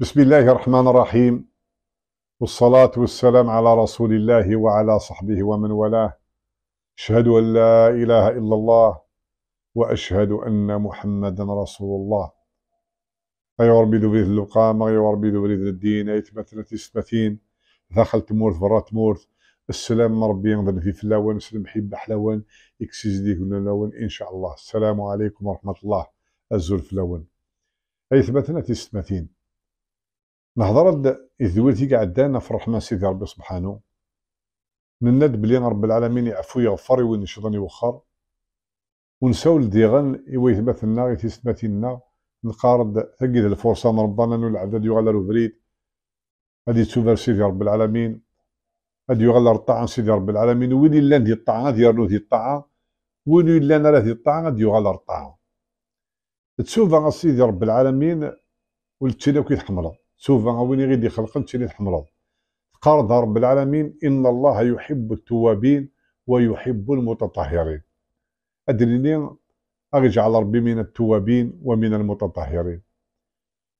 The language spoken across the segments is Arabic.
بسم الله الرحمن الرحيم والصلاة والسلام على رسول الله وعلى صحبه ومن والاه أشهد أن لا إله إلا الله وأشهد أن محمدا رسول الله أيوة ربي ذو بريد اللقام أيوة ربي ذو بريد الدين أيتمتنا تسمتين داخل تمور برات مورث السلام ربي ينظر في فلاوان وسلم حب حلاوان اكسيز ديك لون إن شاء الله السلام عليكم ورحمة الله الزول فلاوان أيتمتنا تسمتين نهضر الذوير اللي دانا في مع سيدي ربي سبحانه نناد بلي رب العالمين يعفو يغفر وين الشيطان يوخر ونساو لديغان إوا يثبتنا غي تيسباتينا نقارد هكذا الفرصة نربانا العدد يغلى الوبريد غادي تسوفر سيدي رب العالمين هادي يغلى الطاعة سيدي رب العالمين وين إلا ندي الطاعة غادي يرنو ذي الطاعة وين إلا نرى ذي الطاعة غادي يغلى الطاعة تسوفر سيدي رب العالمين ولتينا كي سوفا وين يخلق خلق نتيلي نحمرض قرض رب العالمين إن الله يحب التوابين ويحب المتطهرين أدريني أرجع ربي من التوابين ومن المتطهرين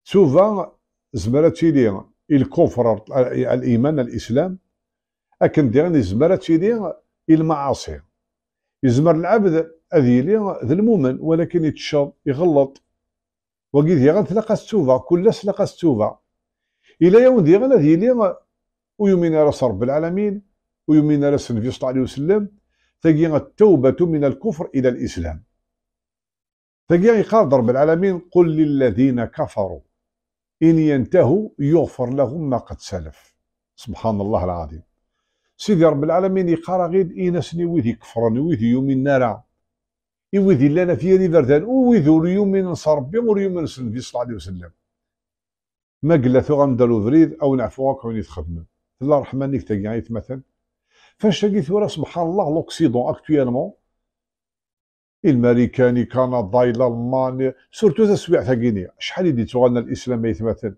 سوف زمرت لي الكفر الإيمان الإسلام أكن ديرني زمرت لي المعاصي يزمر العبد هذه لي ذا المؤمن ولكن يتشاب يغلط وقيد لقى السوفا كل سلقى السوفا الى يوم ديغ هذا يلي ويؤمن راس رب العالمين ويؤمن راس النبي صلى الله عليه وسلم تجي التوبه من الكفر الى الاسلام تجي قال رب العالمين قل للذين كفروا ان ينتهوا يغفر لهم ما قد سلف سبحان الله العظيم سيدي رب العالمين يقرا غير ايناسني ويدي كفرني ويدي يومين نارا يويدي لنا في يدي بردان ويدي يومين نصر ربي ويومين نصر النبي صلى الله عليه وسلم ما قلا ثو غندالو ذريد او نعفو غاك وين يتخدمو الله الرحمن نيك تاقي يعني مثلا فاش تاكي ثورا سبحان الله لوكسيدون اكتويلمون الماريكاني كندا الالماني سورتو تسويع تاع غينيا شحال يدي تغالنا الاسلام يتمثل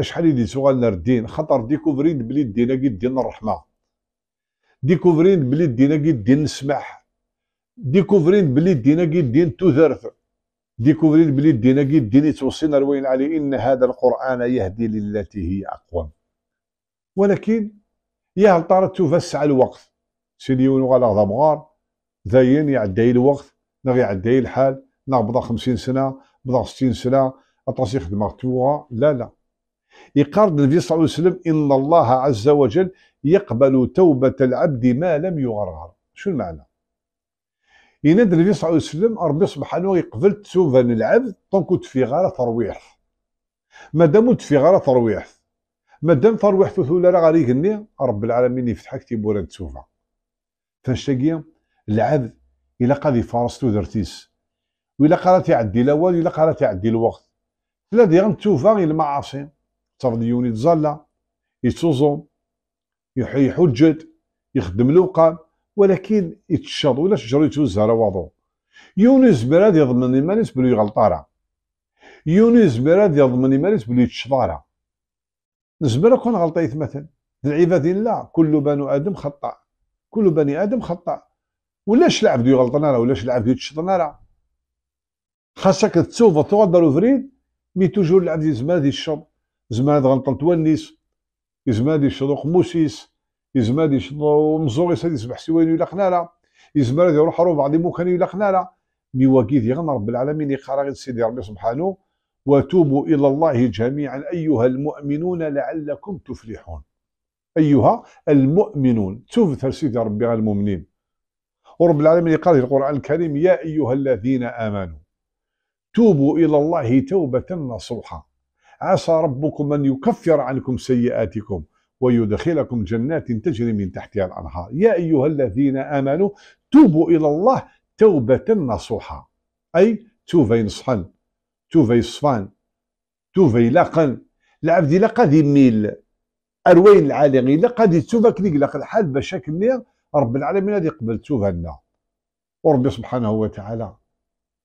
اشحال يدي تغالنا الدين خاطر ديكوفرين بلي الدين كي دين الرحمه ديكوفرين بلي الدين كي دين السماح ديكوفرين بلي الدين كي دين التذرث ديكوفرين بلي الدين كي الدين توصينا روين عليه ان هذا القران يهدي للتي هي اقوى ولكن يا طارت تفسع الوقت سيليون وغالا غدا مغار زين يعدي الوقت نغي يعدي الحال نغ بضع خمسين سنه بضع ستين سنه اطاس يخدم توغا لا لا يقارن النبي صلى الله عليه وسلم ان الله عز وجل يقبل توبه العبد ما لم يغرغر شو المعنى ينادى النبي صلى الله عليه وسلم ربي سبحانه يقبل التوبه العبد طونكو تفي غارة ترويح مادام تفي غارة ترويح مادام ترويح ثلاثة راه غادي يغني رب العالمين يفتحك تيبورا تسوفا فنشتاقيا العبد الا فارس تو درتيس وإلا قرات يعدي الاول إلا قرات يعدي الوقت تلا ديغن توفا غير المعاصي ترضي يوني يتوزون يتوزم يحجد يخدم لوقا ولكن يتشاض ولا شجر يتوز على واضو يونس براد يضمن إيمانيس بلو يغلط راه يونس براد يضمن إيمانيس بلو يتشاض نزبر كون غلطيت مثلا العباد لا كل بنو آدم خطأ كل بني آدم خطأ ولاش العبد يغلطنا راه ولاش العبد يتشطنا راه خاصك تشوف تغدر وفريد مي توجور العبد زمان يشط زمان غلطت ونيس زمان هذه موسيس قموسيس يزما هذا يشنو مزور يسد يسبح سوين ولا قناله يزما هذا يروح روح بعض مكان ولا قناله مي وكيد غن رب العالمين يقرا سيدي ربي سبحانه وتوبوا الى الله جميعا ايها المؤمنون لعلكم تفلحون ايها المؤمنون تفتر سيدي ربي على المؤمنين ورب العالمين قال في القران الكريم يا ايها الذين امنوا توبوا الى الله توبه نصوحه عسى ربكم ان يكفر عنكم سيئاتكم ويدخلكم جنات تجري من تحتها الأنهار يا أيها الذين آمنوا توبوا إلى الله توبة نصوحة أي توفي نصحا توفي صفان توفي لاقا العبد لا قد أروين العالي لا قد كليك لاق الحال باش رب العالمين هذا يقبل لنا وربي سبحانه وتعالى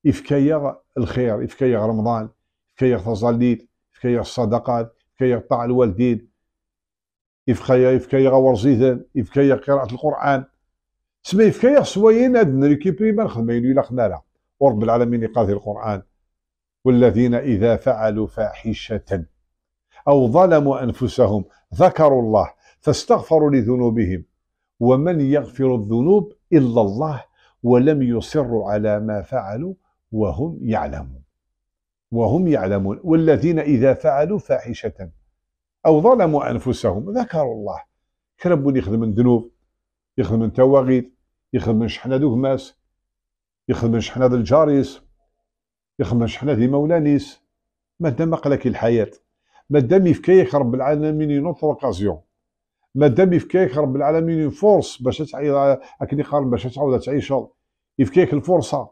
يفكير الخير يفكير رمضان يفكير تزليل يفكير الصدقات يفكير طاع الوالدين يفخايا يفكايا غور زيدان يفكايا قراءة القرآن سما يفكايا سوايين هاد نريكيبري ما نخدمين إلا خنالا ورب العالمين يقاضي القرآن والذين إذا فعلوا فاحشة أو ظلموا أنفسهم ذكروا الله فاستغفروا لذنوبهم ومن يغفر الذنوب إلا الله ولم يصروا على ما فعلوا وهم يعلمون وهم يعلمون والذين إذا فعلوا فاحشة أو ظلموا أنفسهم ذكروا الله كرب يخدم من ذنوب يخدم من تواغيد يخدم من شحنة دوغماس يخدم من شحنة الجاريس يخدم من شحنة مولانيس مادام قلك الحياة مادام يفكيك رب العالمين ينوت اوكازيون مادام يفكيك رب العالمين فرص باش تعيش اكني قارن باش تعاود تعيش يفكيك الفرصه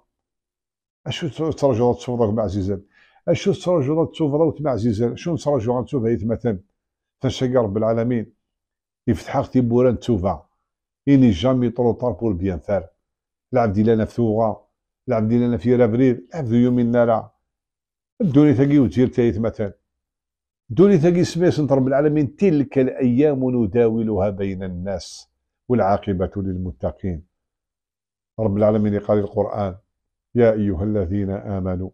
اشو ترجو مع عزيزان اشو ترجو مع عزيزان شنو ترجو غنتوب هيت مثلا تنشكى رب العالمين يفتح اختي بوران تشوفها إني جامي طرو طار بور بيان فار العبد لنا في ثوغا العبد لنا في رابريل العبد يومين النارا دوني تاقي وتير تايت مثلا الدوني تاقي انت رب العالمين تلك الأيام نداولها بين الناس والعاقبة للمتقين رب العالمين قال القرآن يا أيها الذين آمنوا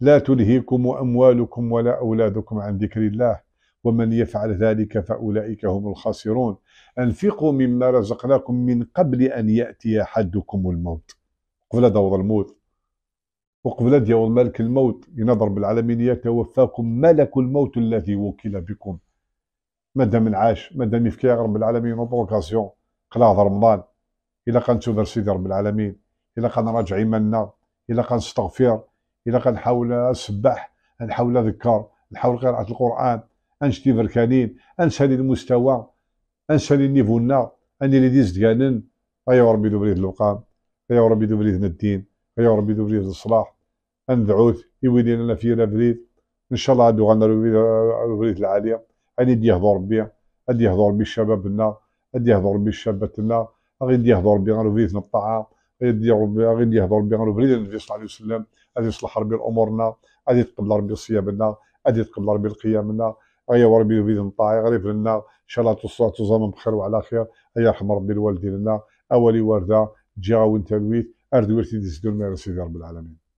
لا تلهيكم أموالكم ولا أولادكم عن ذكر الله ومن يفعل ذلك فأولئك هم الخاسرون أنفقوا مما رزقناكم من قبل أن يأتي أحدكم الموت قبل دور الموت وقبل دور ملك الموت ينظر بالعالمين يتوفاكم ملك الموت الذي وكل بكم مادام نعاش مادام يفكي رب العالمين وبروكاسيون قلاض رمضان إلا كنتو سيدي رب العالمين إلا راجع إيماننا إلا كنستغفر إلا كنحاول أسبح نحاول أذكر نحاول قراءة القرآن انش كيف ركانين انش هاني المستوى انش هاني النيفونا اني اللي ديز ديانن ايا ربي دوبريد اللقام ايا ربي دوبريد الدين ايا ربي دوبريد الصلاح اندعوث يولي لنا في بريد ان شاء الله عندو غانا بريد العاليه اني دي يهضر ربي ادي يهضر ربي لنا ادي يهضر ربي شاباتنا غادي يهضر ربي غنروي الطاعه غادي غادي يهضر ربي بريد النبي صلى الله عليه وسلم غادي يصلح ربي امورنا غادي يتقبل ربي صيامنا غادي يتقبل ربي قيامنا ايا وربي بإذن طاعي غريب لنا ان شاء الله توصل توزام بخير وعلى خير ايا يرحم ربي الوالدين لنا اولي وارده جاو وانت الويت اردويرتي ديسدون ميرسي رب العالمين